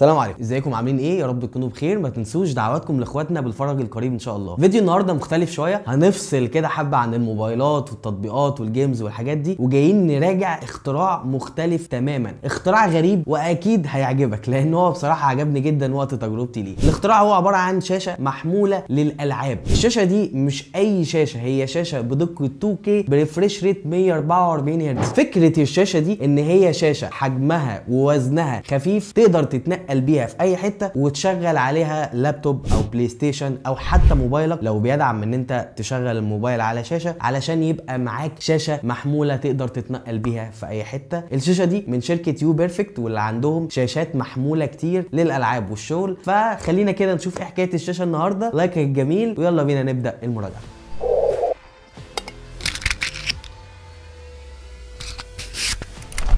السلام عليكم ازيكم عاملين ايه يا رب تكونوا بخير ما تنسوش دعواتكم لاخواتنا بالفرج القريب ان شاء الله فيديو النهارده مختلف شويه هنفصل كده حبه عن الموبايلات والتطبيقات والجيمز والحاجات دي وجايين نراجع اختراع مختلف تماما اختراع غريب واكيد هيعجبك لان هو بصراحه عجبني جدا وقت تجربتي ليه الاختراع هو عباره عن شاشه محموله للالعاب الشاشه دي مش اي شاشه هي شاشه بدقه 2K بريفريش ريت 144 هرتز فكره الشاشه دي ان هي شاشه حجمها ووزنها خفيف تقدر تتنقل قلبيها في اي حته وتشغل عليها لابتوب او بلاي ستيشن او حتى موبايلك لو بيدعم ان انت تشغل الموبايل على شاشه علشان يبقى معاك شاشه محموله تقدر تتنقل بيها في اي حته الشاشه دي من شركه يو بيرفكت واللي عندهم شاشات محموله كتير للالعاب والشغل فخلينا كده نشوف ايه حكايه الشاشه النهارده لايك الجميل ويلا بينا نبدا المراجعه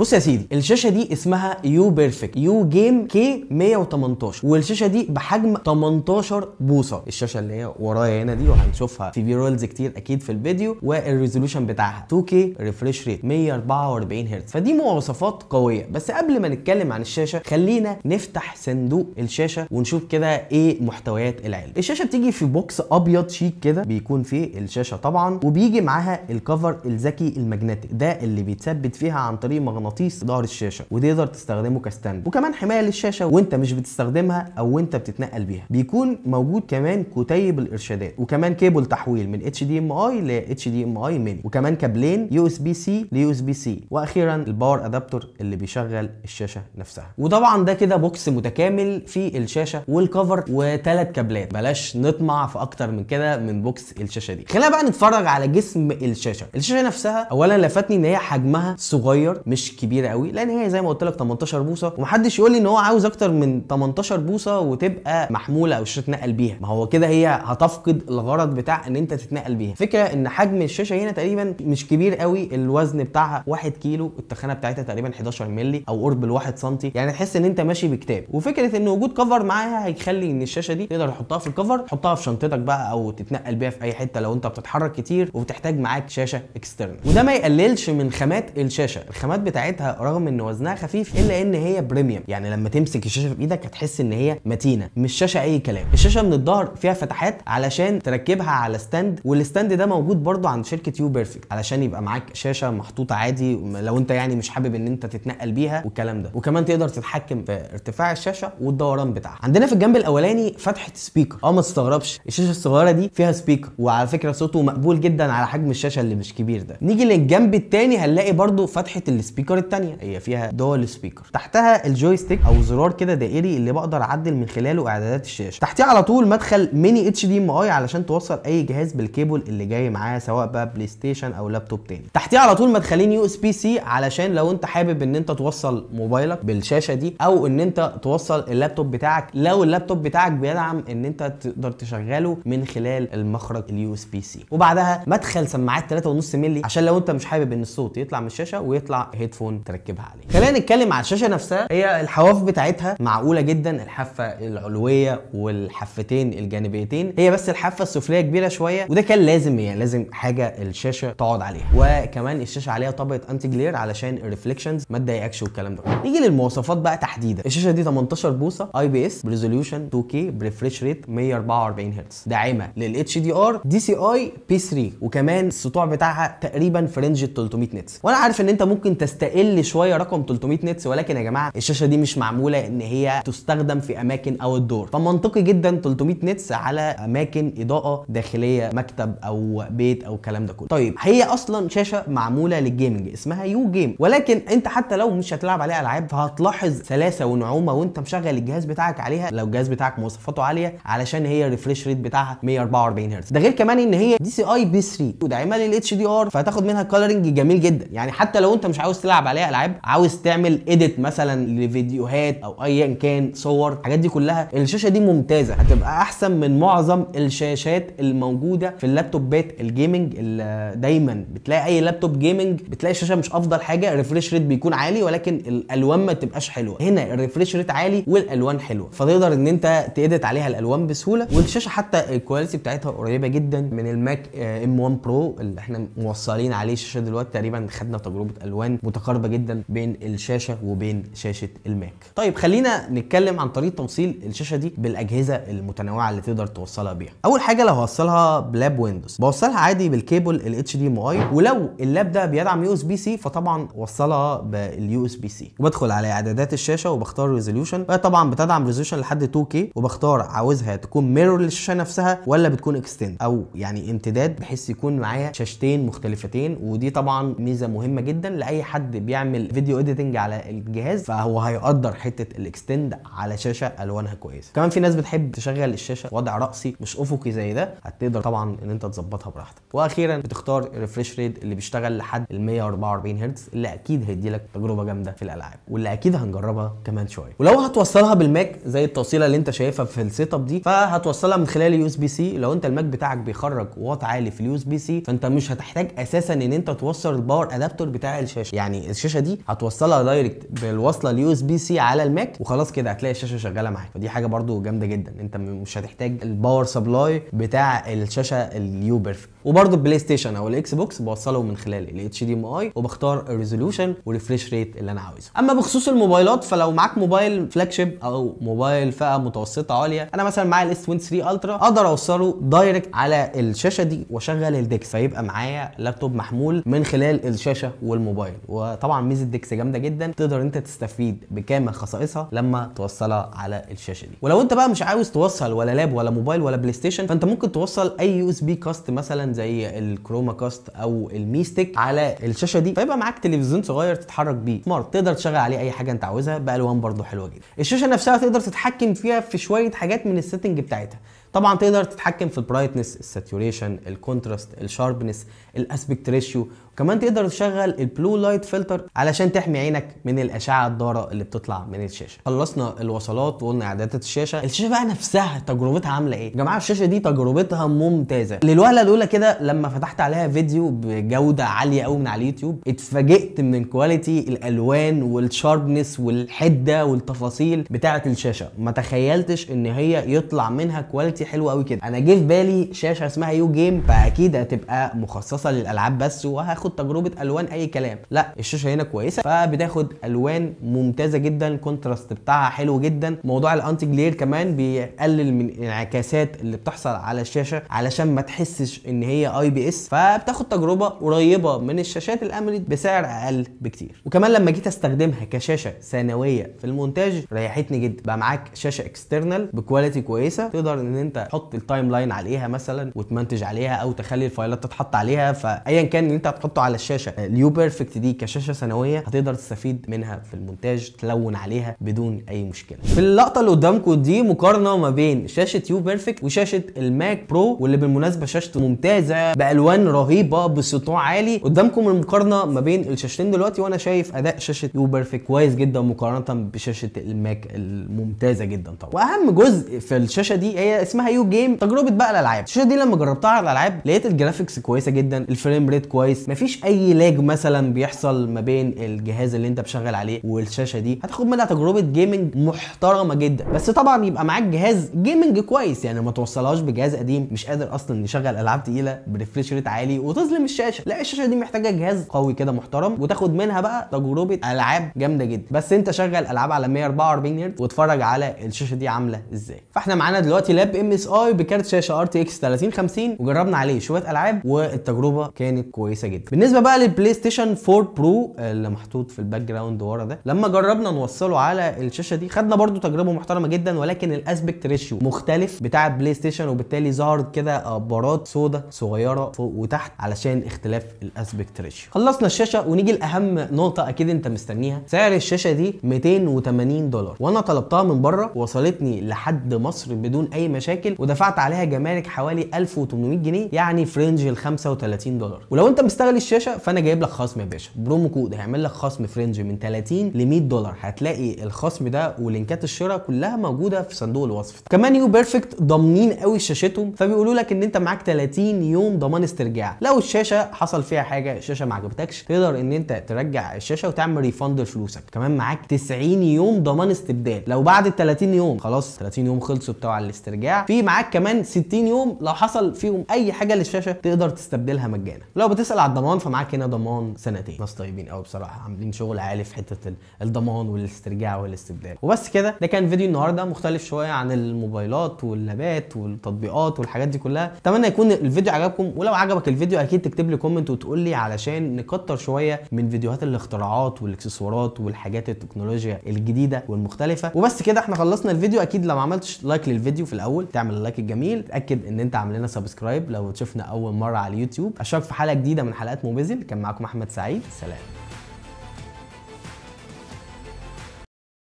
بص يا سيدي الشاشه دي اسمها يو بيرفكت يو جيم كي 118 والشاشه دي بحجم 18 بوصه الشاشه اللي هي ورايا هنا دي وهنشوفها في رولز كتير اكيد في الفيديو والريزولوشن بتاعها 2K ريفريش ريت 144 هرتز فدي مواصفات قويه بس قبل ما نتكلم عن الشاشه خلينا نفتح صندوق الشاشه ونشوف كده ايه محتويات العلم الشاشه بتيجي في بوكس ابيض شيك كده بيكون فيه الشاشه طبعا وبيجي معاها الكفر الذكي المجنتيك ده اللي بيتثبت فيها عن طريق مغناطيس مغناطيس ظهر الشاشه وتقدر تستخدمه كستاند وكمان حمايه للشاشه وانت مش بتستخدمها او وانت بتتنقل بيها بيكون موجود كمان كتيب الارشادات وكمان كيبل تحويل من اتش دي ام اي ل اتش دي ام اي مين وكمان كابلين يو اس بي سي ليو اس بي سي واخيرا الباور ادابتور اللي بيشغل الشاشه نفسها وطبعا ده كده بوكس متكامل في الشاشه والكفر وثلاث كابلات بلاش نطمع في اكتر من كده من بوكس الشاشه دي خلينا بقى نتفرج على جسم الشاشه الشاشه نفسها اولا لفتني ان هي حجمها صغير مش مش كبيره قوي لان هي زي ما قلت لك 18 بوصه ومحدش يقول لي ان هو عاوز اكتر من 18 بوصه وتبقى محموله او الشاشه تتنقل بيها ما هو كده هي هتفقد الغرض بتاع ان انت تتنقل بيها فكره ان حجم الشاشه هنا تقريبا مش كبير قوي الوزن بتاعها 1 كيلو التخانه بتاعتها تقريبا 11 مللي او قرب ال 1 سم يعني تحس ان انت ماشي بكتاب وفكره ان وجود كفر معاها هيخلي ان الشاشه دي تقدر تحطها في الكفر تحطها في شنطتك بقى او تتنقل بيها في اي حته لو انت بتتحرك كتير وبتحتاج معاك شاشه اكسترنال وده ما يقللش من خامات الشاشه الخامات بتاعتها رغم ان وزنها خفيف الا ان هي بريميوم يعني لما تمسك الشاشه ايدك هتحس ان هي متينه مش شاشه اي كلام الشاشه من الظهر فيها فتحات علشان تركبها على ستاند والستاند ده موجود برده عند شركه يو بيرفكت علشان يبقى معاك شاشه محطوطه عادي لو انت يعني مش حابب ان انت تتنقل بيها والكلام ده وكمان تقدر تتحكم في ارتفاع الشاشه والدوران بتاعها عندنا في الجنب الاولاني فتحه سبيكر اه ما تستغربش الشاشه الصغيره دي فيها سبيكر وعلى فكره صوته مقبول جدا على حجم الشاشه اللي مش كبير ده نيجي للجنب الثاني هنلاقي برده فتحه السبيكر السبيكر الثانيه هي فيها دول سبيكر تحتها الجويستيك او زرار كده دائري اللي بقدر اعدل من خلاله اعدادات الشاشه تحتيه على طول مدخل ميني اتش دي ام اي علشان توصل اي جهاز بالكيبل اللي جاي معاه سواء بقى بلاي ستيشن او لابتوب تاني تحتيه على طول مدخلين يو اس بي سي علشان لو انت حابب ان انت توصل موبايلك بالشاشه دي او ان انت توصل اللابتوب بتاعك لو اللابتوب بتاعك بيدعم ان انت تقدر تشغله من خلال المخرج اليو اس بي سي وبعدها مدخل سماعات 3.5 مللي عشان لو انت مش حابب ان الصوت يطلع من الشاشه ويطلع هيد الايفون تركبها عليه خلينا نتكلم على الشاشه نفسها هي الحواف بتاعتها معقوله جدا الحافه العلويه والحفتين الجانبيتين هي بس الحافه السفليه كبيره شويه وده كان لازم يعني لازم حاجه الشاشه تقعد عليها وكمان الشاشه عليها طبقه انتي جلير علشان الريفليكشنز ما تضايقكش والكلام ده نيجي للمواصفات بقى تحديدا الشاشه دي 18 بوصه اي بي اس بريزوليوشن 2K بريفريش ريت 144 هرتز داعمه للاتش دي ار دي سي اي بي 3 وكمان السطوع بتاعها تقريبا في رينج 300 نتس وانا عارف ان انت ممكن تستقل تقل شويه رقم 300 نتس ولكن يا جماعه الشاشه دي مش معموله ان هي تستخدم في اماكن او الدور فمنطقي جدا 300 نتس على اماكن اضاءه داخليه مكتب او بيت او الكلام ده كله طيب هي اصلا شاشه معموله للجيمنج اسمها يو جيم ولكن انت حتى لو مش هتلعب عليها العاب فهتلاحظ سلاسه ونعومه وانت مشغل الجهاز بتاعك عليها لو الجهاز بتاعك مواصفاته عاليه علشان هي الريفريش ريت بتاعها 144 هرتز ده غير كمان ان هي دي سي اي بي 3 وداعمه للاتش دي ار فهتاخد منها كلرنج جميل جدا يعني حتى لو انت مش عاوز تلعب تلعب عليها العاب عاوز تعمل اديت مثلا لفيديوهات او ايا كان صور الحاجات دي كلها الشاشه دي ممتازه هتبقى احسن من معظم الشاشات الموجوده في اللابتوبات الجيمنج اللي دايما بتلاقي اي لابتوب جيمنج بتلاقي الشاشه مش افضل حاجه الريفريش ريت بيكون عالي ولكن الالوان ما تبقاش حلوه هنا الريفريش ريت عالي والالوان حلوه فتقدر ان انت تاديت عليها الالوان بسهوله والشاشه حتى الكواليتي بتاعتها قريبه جدا من الماك ام 1 برو اللي احنا موصلين عليه الشاشه دلوقتي تقريبا خدنا تجربه الوان متقاربه متقاربه جدا بين الشاشه وبين شاشه الماك طيب خلينا نتكلم عن طريقه توصيل الشاشه دي بالاجهزه المتنوعه اللي تقدر توصلها بيها اول حاجه لو هوصلها بلاب ويندوز بوصلها عادي بالكيبل الاتش دي ام اي ولو اللاب ده بيدعم يو اس بي سي فطبعا وصلها باليو اس بي سي وبدخل على اعدادات الشاشه وبختار ريزوليوشن طبعا بتدعم ريزوليوشن لحد 2K وبختار عاوزها تكون ميرور للشاشه نفسها ولا بتكون اكستند او يعني امتداد بحيث يكون معايا شاشتين مختلفتين ودي طبعا ميزه مهمه جدا لاي حد اللي بيعمل فيديو اديتنج على الجهاز فهو هيقدر حته الاكستند على شاشه الوانها كويسه كمان في ناس بتحب تشغل الشاشه وضع راسي مش افقي زي ده هتقدر طبعا ان انت تظبطها براحتك واخيرا بتختار الريفريش ريت اللي بيشتغل لحد ال 144 هرتز اللي اكيد هيدي لك تجربه جامده في الالعاب واللي اكيد هنجربها كمان شويه ولو هتوصلها بالماك زي التوصيله اللي انت شايفها في السيت اب دي فهتوصلها من خلال اليو اس بي سي لو انت الماك بتاعك بيخرج واط عالي في اليو اس بي سي فانت مش هتحتاج اساسا ان انت توصل الباور ادابتور بتاع الشاشه يعني الشاشه دي هتوصلها دايركت بالوصله اليو اس بي سي على الماك وخلاص كده هتلاقي الشاشه شغاله معاك فدي حاجه برده جامده جدا انت مش هتحتاج الباور سبلاي بتاع الشاشه اليو بيرفكت وبرده البلاي ستيشن او الاكس بوكس بوصله من خلال الاتش دي ام اي وبختار الريزولوشن والريفريش ريت اللي انا عاوزه اما بخصوص الموبايلات فلو معاك موبايل فلاج شيب او موبايل فئه متوسطه عاليه انا مثلا معايا الاس 23 الترا اقدر اوصله دايركت على الشاشه دي واشغل الديكس فيبقى معايا لابتوب محمول من خلال الشاشه والموبايل و فطبعا ميزه ديكس جامده جدا تقدر انت تستفيد بكامل خصائصها لما توصلها على الشاشه دي ولو انت بقى مش عاوز توصل ولا لاب ولا موبايل ولا بلاي ستيشن فانت ممكن توصل اي يو اس بي كاست مثلا زي الكروما كاست او الميستيك على الشاشه دي فيبقى معاك تلفزيون صغير تتحرك بيه سمارت تقدر تشغل عليه اي حاجه انت عاوزها بالوان برضه حلوه جدا الشاشه نفسها تقدر تتحكم فيها في شويه حاجات من السيتنج بتاعتها طبعا تقدر تتحكم في البرايتنس الساتوريشن الكونتراست الشاربنس الاسبكت ريشيو وكمان تقدر تشغل البلو لايت فلتر علشان تحمي عينك من الاشعه الضاره اللي بتطلع من الشاشه خلصنا الوصلات وقلنا اعدادات الشاشه الشاشه بقى نفسها تجربتها عامله ايه يا جماعه الشاشه دي تجربتها ممتازه للوهله الاولى كده لما فتحت عليها فيديو بجوده عاليه قوي من على اليوتيوب اتفاجئت من كواليتي الالوان والشاربنس والحده والتفاصيل بتاعه الشاشه ما تخيلتش ان هي يطلع منها كواليتي كواليتي حلوه قوي كده انا جه في بالي شاشه اسمها يو جيم فاكيد هتبقى مخصصه للالعاب بس وهاخد تجربه الوان اي كلام لا الشاشه هنا كويسه فبتاخد الوان ممتازه جدا الكونتراست بتاعها حلو جدا موضوع الانتي جلير كمان بيقلل من الانعكاسات اللي بتحصل على الشاشه علشان ما تحسش ان هي اي بي اس فبتاخد تجربه قريبه من الشاشات الاموليد بسعر اقل بكتير وكمان لما جيت استخدمها كشاشه ثانويه في المونتاج ريحتني جدا بقى معاك شاشه اكسترنال بكواليتي كويسه تقدر ان انت انت تحط التايم لاين عليها مثلا وتمنتج عليها او تخلي الفايلات تتحط عليها فايا كان اللي انت هتحطه على الشاشه اليو بيرفكت دي كشاشه سنويه هتقدر تستفيد منها في المونتاج تلون عليها بدون اي مشكله في اللقطه اللي قدامكم دي مقارنه ما بين شاشه يو بيرفكت وشاشه الماك برو واللي بالمناسبه شاشته ممتازه بالوان رهيبه بسطوع عالي قدامكم المقارنه ما بين الشاشتين دلوقتي وانا شايف اداء شاشه يو بيرفكت كويس جدا مقارنه بشاشه الماك الممتازه جدا طبعا واهم جزء في الشاشه دي هي اسمها اسمها يو جيم تجربه بقى الالعاب الشاشه دي لما جربتها على الالعاب لقيت الجرافيكس كويسه جدا الفريم ريت كويس مفيش اي لاج مثلا بيحصل ما بين الجهاز اللي انت بشغل عليه والشاشه دي هتاخد منها تجربه جيمنج محترمه جدا بس طبعا يبقى معاك جهاز جيمنج كويس يعني ما توصلهاش بجهاز قديم مش قادر اصلا يشغل العاب تقيله بريفريش ريت عالي وتظلم الشاشه لا الشاشه دي محتاجه جهاز قوي كده محترم وتاخد منها بقى تجربه العاب جامده جدا بس انت شغل العاب على 144 هرتز واتفرج على الشاشه دي عامله ازاي فاحنا معانا دلوقتي لاب ام ام اس اي بكارت شاشه ار تي اكس 3050 وجربنا عليه شويه العاب والتجربه كانت كويسه جدا بالنسبه بقى للبلاي ستيشن 4 برو اللي محطوط في الباك جراوند ورا ده لما جربنا نوصله على الشاشه دي خدنا برده تجربه محترمه جدا ولكن الاسبكت ريشيو مختلف بتاع البلاي ستيشن وبالتالي ظهرت كده بارات سودا صغيره فوق وتحت علشان اختلاف الاسبكت ريشيو خلصنا الشاشه ونيجي لاهم نقطه اكيد انت مستنيها سعر الشاشه دي 280 دولار وانا طلبتها من بره وصلتني لحد مصر بدون اي مشاكل مشاكل ودفعت عليها جمارك حوالي 1800 جنيه يعني في رينج ال 35 دولار ولو انت مستغل الشاشه فانا جايب لك خصم يا باشا برومو كود هيعمل لك خصم في رينج من 30 ل 100 دولار هتلاقي الخصم ده ولينكات الشراء كلها موجوده في صندوق الوصف كمان يو بيرفكت ضامنين قوي شاشتهم فبيقولوا لك ان انت معاك 30 يوم ضمان استرجاع لو الشاشه حصل فيها حاجه الشاشه ما عجبتكش تقدر ان انت ترجع الشاشه وتعمل ريفند لفلوسك كمان معاك 90 يوم ضمان استبدال لو بعد ال 30 يوم خلاص 30 يوم خلصوا بتوع الاسترجاع في معاك كمان 60 يوم لو حصل فيهم اي حاجه للشاشه تقدر تستبدلها مجانا لو بتسال على الضمان فمعاك هنا ضمان سنتين ناس طيبين قوي بصراحه عاملين شغل عالي في حته الضمان والاسترجاع والاستبدال وبس كده ده كان فيديو النهارده مختلف شويه عن الموبايلات واللابات والتطبيقات والحاجات دي كلها اتمنى يكون الفيديو عجبكم ولو عجبك الفيديو اكيد تكتب لي كومنت وتقول لي علشان نكتر شويه من فيديوهات الاختراعات والاكسسوارات والحاجات التكنولوجيا الجديده والمختلفه وبس كده احنا خلصنا الفيديو اكيد لو ما عملتش لايك للفيديو في الاول تعمل اللايك الجميل تاكد ان انت عامل لنا سبسكرايب لو شفنا اول مره على اليوتيوب اشوفك في حلقه جديده من حلقات موبيزل كان معاكم احمد سعيد سلام